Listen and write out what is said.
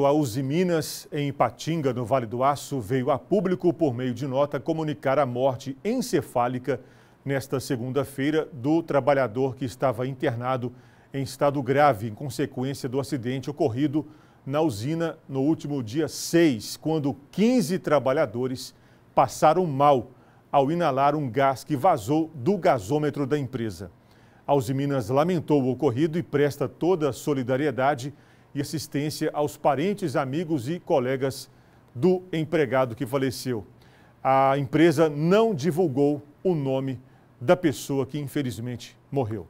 A Uzi Minas, em Ipatinga, no Vale do Aço, veio a público, por meio de nota, comunicar a morte encefálica nesta segunda-feira do trabalhador que estava internado em estado grave em consequência do acidente ocorrido na usina no último dia 6, quando 15 trabalhadores passaram mal ao inalar um gás que vazou do gasômetro da empresa. A Uzi Minas lamentou o ocorrido e presta toda a solidariedade e assistência aos parentes, amigos e colegas do empregado que faleceu. A empresa não divulgou o nome da pessoa que infelizmente morreu.